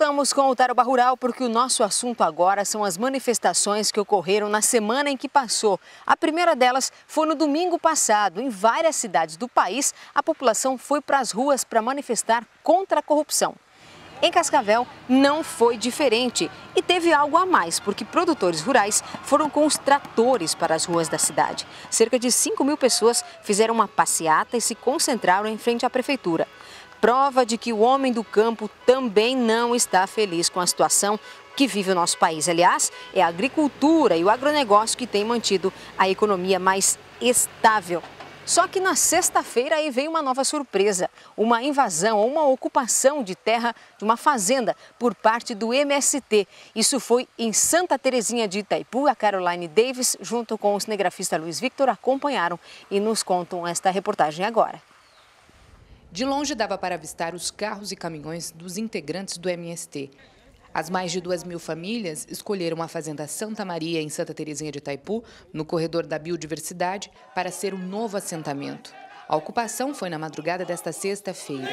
voltamos com o Tarobá Rural porque o nosso assunto agora são as manifestações que ocorreram na semana em que passou. A primeira delas foi no domingo passado. Em várias cidades do país, a população foi para as ruas para manifestar contra a corrupção. Em Cascavel não foi diferente e teve algo a mais, porque produtores rurais foram com os tratores para as ruas da cidade. Cerca de 5 mil pessoas fizeram uma passeata e se concentraram em frente à prefeitura prova de que o homem do campo também não está feliz com a situação que vive o nosso país. Aliás, é a agricultura e o agronegócio que tem mantido a economia mais estável. Só que na sexta-feira aí veio uma nova surpresa, uma invasão ou uma ocupação de terra de uma fazenda por parte do MST. Isso foi em Santa Terezinha de Itaipu. A Caroline Davis, junto com o cinegrafista Luiz Victor, acompanharam e nos contam esta reportagem agora. De longe dava para avistar os carros e caminhões dos integrantes do MST. As mais de duas mil famílias escolheram a Fazenda Santa Maria, em Santa Terezinha de Itaipu, no corredor da biodiversidade, para ser o um novo assentamento. A ocupação foi na madrugada desta sexta-feira.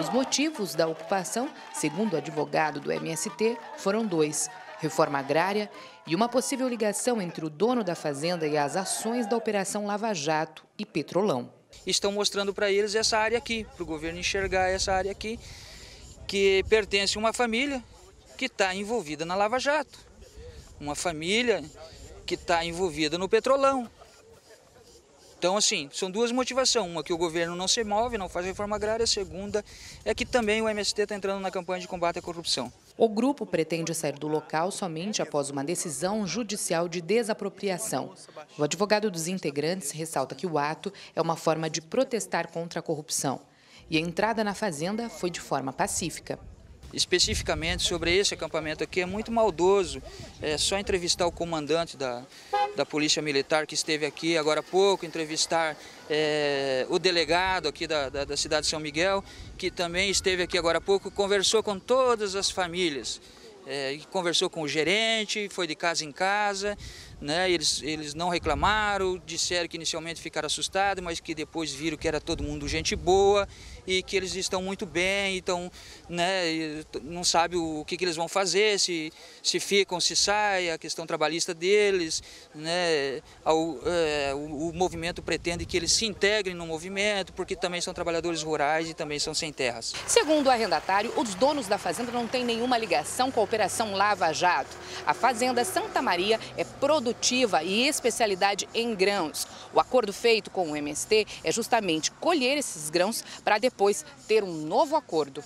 Os motivos da ocupação, segundo o advogado do MST, foram dois reforma agrária e uma possível ligação entre o dono da fazenda e as ações da Operação Lava Jato e Petrolão. Estão mostrando para eles essa área aqui, para o governo enxergar essa área aqui, que pertence a uma família que está envolvida na Lava Jato, uma família que está envolvida no Petrolão. Então, assim, são duas motivações. Uma, que o governo não se move, não faz reforma agrária. A segunda é que também o MST está entrando na campanha de combate à corrupção. O grupo pretende sair do local somente após uma decisão judicial de desapropriação. O advogado dos integrantes ressalta que o ato é uma forma de protestar contra a corrupção. E a entrada na fazenda foi de forma pacífica especificamente sobre esse acampamento aqui é muito maldoso. É só entrevistar o comandante da, da Polícia Militar que esteve aqui agora há pouco, entrevistar é, o delegado aqui da, da, da, cidade de São Miguel, que também esteve aqui agora há pouco, conversou com todas as famílias. É, conversou com o gerente, foi de casa em casa, né? Eles, eles não reclamaram, disseram que inicialmente ficaram assustados, mas que depois viram que era todo mundo gente boa e que eles estão muito bem, então, né? Não sabe o que, que eles vão fazer, se, se ficam, se saem, a questão trabalhista deles, né? O, é, o, o movimento pretende que eles se integrem no movimento, porque também são trabalhadores rurais e também são sem terras. Segundo o arrendatário, os donos da fazenda não têm nenhuma ligação com a Operação Lava Jato. A fazenda Santa Maria é produtora produtiva e especialidade em grãos. O acordo feito com o MST é justamente colher esses grãos para depois ter um novo acordo.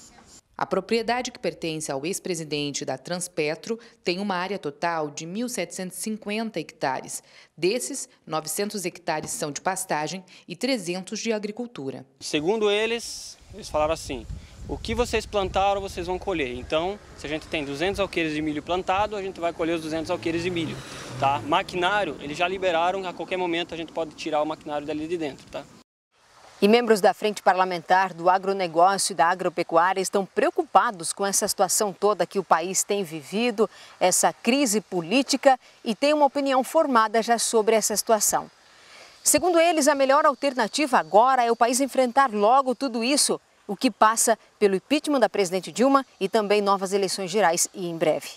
A propriedade que pertence ao ex-presidente da Transpetro tem uma área total de 1.750 hectares. Desses, 900 hectares são de pastagem e 300 de agricultura. Segundo eles, eles falaram assim: o que vocês plantaram, vocês vão colher. Então, se a gente tem 200 alqueires de milho plantado, a gente vai colher os 200 alqueires de milho, tá? Maquinário, eles já liberaram, a qualquer momento a gente pode tirar o maquinário dali de dentro, tá? E membros da Frente Parlamentar do Agronegócio e da Agropecuária estão preocupados com essa situação toda que o país tem vivido, essa crise política, e têm uma opinião formada já sobre essa situação. Segundo eles, a melhor alternativa agora é o país enfrentar logo tudo isso o que passa pelo impeachment da presidente Dilma e também novas eleições gerais e em breve.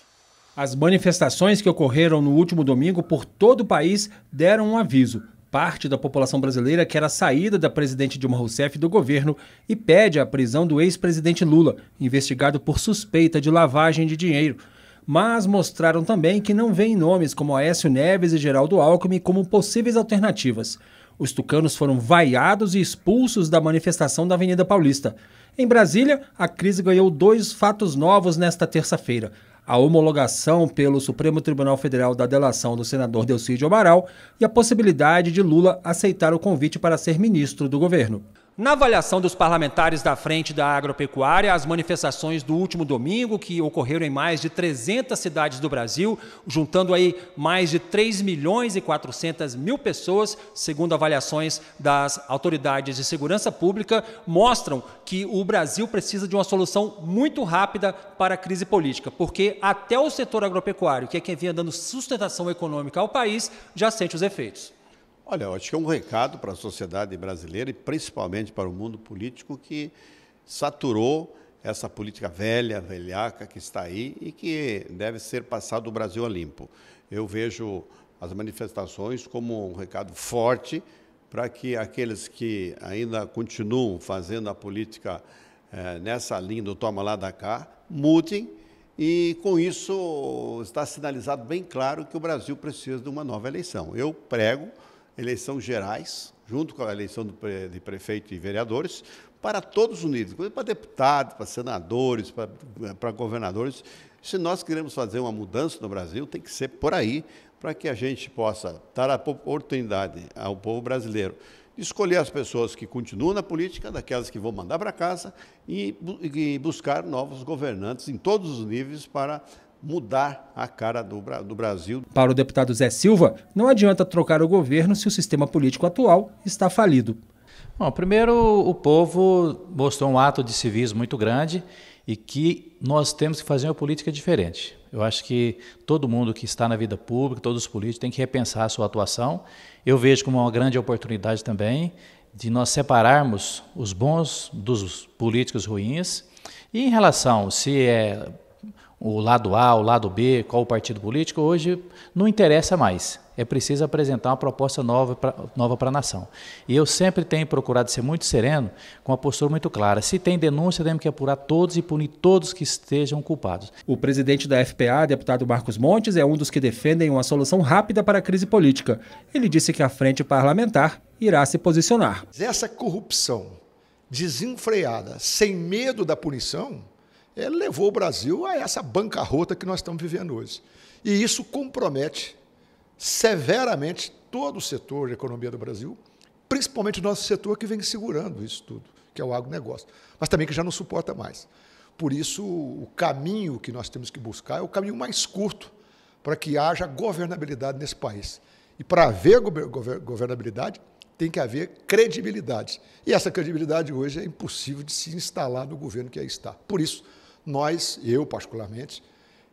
As manifestações que ocorreram no último domingo por todo o país deram um aviso. Parte da população brasileira quer a saída da presidente Dilma Rousseff do governo e pede a prisão do ex-presidente Lula, investigado por suspeita de lavagem de dinheiro mas mostraram também que não veem nomes como Aécio Neves e Geraldo Alckmin como possíveis alternativas. Os tucanos foram vaiados e expulsos da manifestação da Avenida Paulista. Em Brasília, a crise ganhou dois fatos novos nesta terça-feira. A homologação pelo Supremo Tribunal Federal da delação do senador Delcídio Amaral e a possibilidade de Lula aceitar o convite para ser ministro do governo. Na avaliação dos parlamentares da frente da agropecuária, as manifestações do último domingo, que ocorreram em mais de 300 cidades do Brasil, juntando aí mais de 3 milhões e 400 mil pessoas, segundo avaliações das autoridades de segurança pública, mostram que o Brasil precisa de uma solução muito rápida para a crise política, porque até o setor agropecuário, que é quem vem dando sustentação econômica ao país, já sente os efeitos. Olha, acho que é um recado para a sociedade brasileira e principalmente para o mundo político que saturou essa política velha, velhaca que está aí e que deve ser passado o Brasil a limpo. Eu vejo as manifestações como um recado forte para que aqueles que ainda continuam fazendo a política eh, nessa linha do toma lá da cá mudem e com isso está sinalizado bem claro que o Brasil precisa de uma nova eleição. Eu prego eleições gerais, junto com a eleição de prefeito e vereadores, para todos os níveis, para deputados, para senadores, para, para governadores. Se nós queremos fazer uma mudança no Brasil, tem que ser por aí, para que a gente possa dar a oportunidade ao povo brasileiro de escolher as pessoas que continuam na política, daquelas que vão mandar para casa, e, e buscar novos governantes em todos os níveis para mudar a cara do, do, Brasil. Para o deputado Zé Silva, não adianta trocar o governo se o sistema político atual está falido. Bom, primeiro, o povo mostrou um ato de civismo muito grande e que nós temos que fazer uma política diferente. Eu acho que todo mundo que está na vida pública, todos os políticos, tem que repensar a sua atuação. Eu vejo como uma grande oportunidade também de nós separarmos os bons dos políticos ruins. E em relação se é o lado A, o lado B, qual o partido político, hoje não interessa mais. É preciso apresentar uma proposta nova para nova a nação. E eu sempre tenho procurado ser muito sereno, com uma postura muito clara. Se tem denúncia, temos que apurar todos e punir todos que estejam culpados. O presidente da FPA, deputado Marcos Montes, é um dos que defendem uma solução rápida para a crise política. Ele disse que a frente parlamentar irá se posicionar. Essa corrupção desenfreada, sem medo da punição, ele é, levou o Brasil a essa bancarrota que nós estamos vivendo hoje. E isso compromete severamente todo o setor de economia do Brasil, principalmente o nosso setor que vem segurando isso tudo, que é o agronegócio, mas também que já não suporta mais. Por isso, o caminho que nós temos que buscar é o caminho mais curto para que haja governabilidade nesse país. E para haver governabilidade, tem que haver credibilidade. E essa credibilidade hoje é impossível de se instalar no governo que aí está. Por isso, nós, eu particularmente,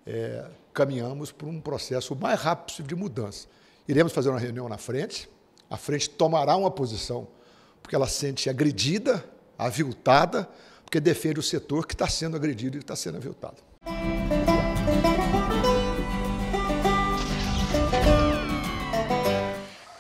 é, caminhamos para um processo mais rápido possível de mudança. Iremos fazer uma reunião na frente, a frente tomará uma posição, porque ela sente agredida, aviltada, porque defende o setor que está sendo agredido e que está sendo aviltado.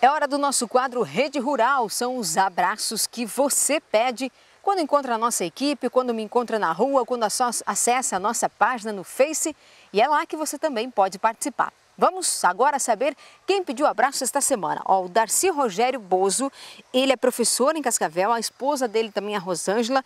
É hora do nosso quadro Rede Rural, são os abraços que você pede quando encontra a nossa equipe, quando me encontra na rua, quando acessa a nossa página no Face, e é lá que você também pode participar. Vamos agora saber quem pediu abraço esta semana. Ó, o Darcy Rogério Bozo, ele é professor em Cascavel, a esposa dele também, é a Rosângela.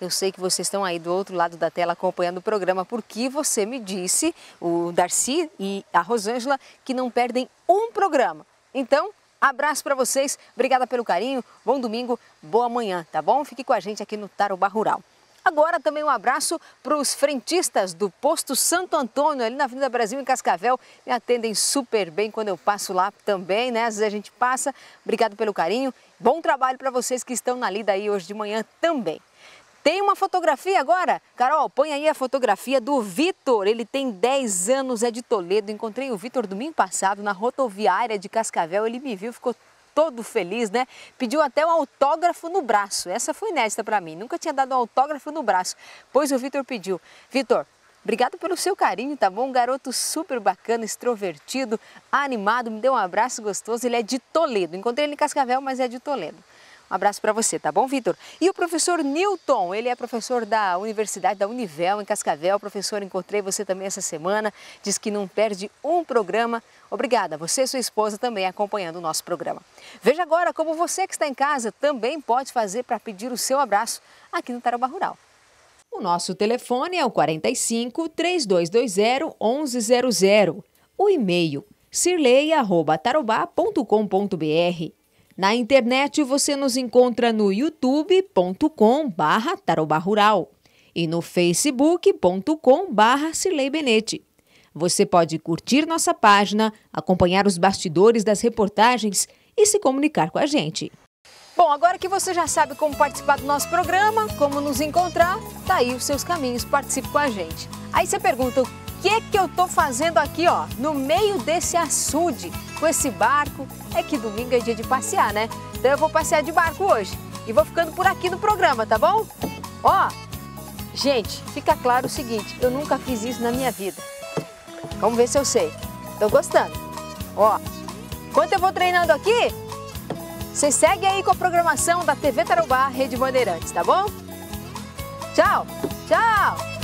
Eu sei que vocês estão aí do outro lado da tela acompanhando o programa, porque você me disse, o Darcy e a Rosângela, que não perdem um programa. Então, Abraço para vocês, obrigada pelo carinho, bom domingo, boa manhã, tá bom? Fique com a gente aqui no Tarubá Rural. Agora também um abraço para os frentistas do posto Santo Antônio, ali na Avenida Brasil, em Cascavel. Me atendem super bem quando eu passo lá também, né? Às vezes a gente passa. Obrigado pelo carinho. Bom trabalho para vocês que estão na lida aí hoje de manhã também. Tem uma fotografia agora? Carol, põe aí a fotografia do Vitor. Ele tem 10 anos, é de Toledo. Encontrei o Vitor domingo passado na rodoviária de Cascavel. Ele me viu, ficou todo feliz, né? Pediu até um autógrafo no braço. Essa foi inédita para mim. Nunca tinha dado um autógrafo no braço, pois o Vitor pediu. Vitor, Obrigado pelo seu carinho, tá bom? Um garoto super bacana, extrovertido, animado, me deu um abraço gostoso. Ele é de Toledo. Encontrei ele em Cascavel, mas é de Toledo. Um abraço para você, tá bom, Vitor? E o professor Newton, ele é professor da Universidade da Univel, em Cascavel. Professor, encontrei você também essa semana. Diz que não perde um programa. Obrigada, você e sua esposa também acompanhando o nosso programa. Veja agora como você que está em casa também pode fazer para pedir o seu abraço aqui no Tarouba Rural. O nosso telefone é o 45 3220 1100. O e-mail cirlei.tarobá.com.br na internet você nos encontra no youtube.com barra rural e no facebook.com barra Benete. Você pode curtir nossa página, acompanhar os bastidores das reportagens e se comunicar com a gente. Bom, agora que você já sabe como participar do nosso programa, como nos encontrar, tá aí os seus caminhos, participe com a gente. Aí você pergunta, que que eu tô fazendo aqui, ó, no meio desse açude, com esse barco? É que domingo é dia de passear, né? Então eu vou passear de barco hoje e vou ficando por aqui no programa, tá bom? Ó, gente, fica claro o seguinte, eu nunca fiz isso na minha vida. Vamos ver se eu sei. Tô gostando. Ó, enquanto eu vou treinando aqui, você segue aí com a programação da TV Tarobá Rede Bandeirantes, tá bom? Tchau, tchau!